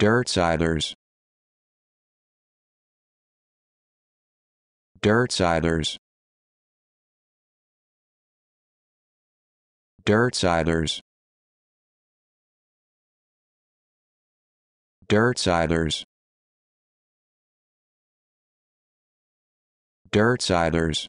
Dirtsiders. Dirtsiders. Dirtsiders. Dirtsiders. Dirtsiders.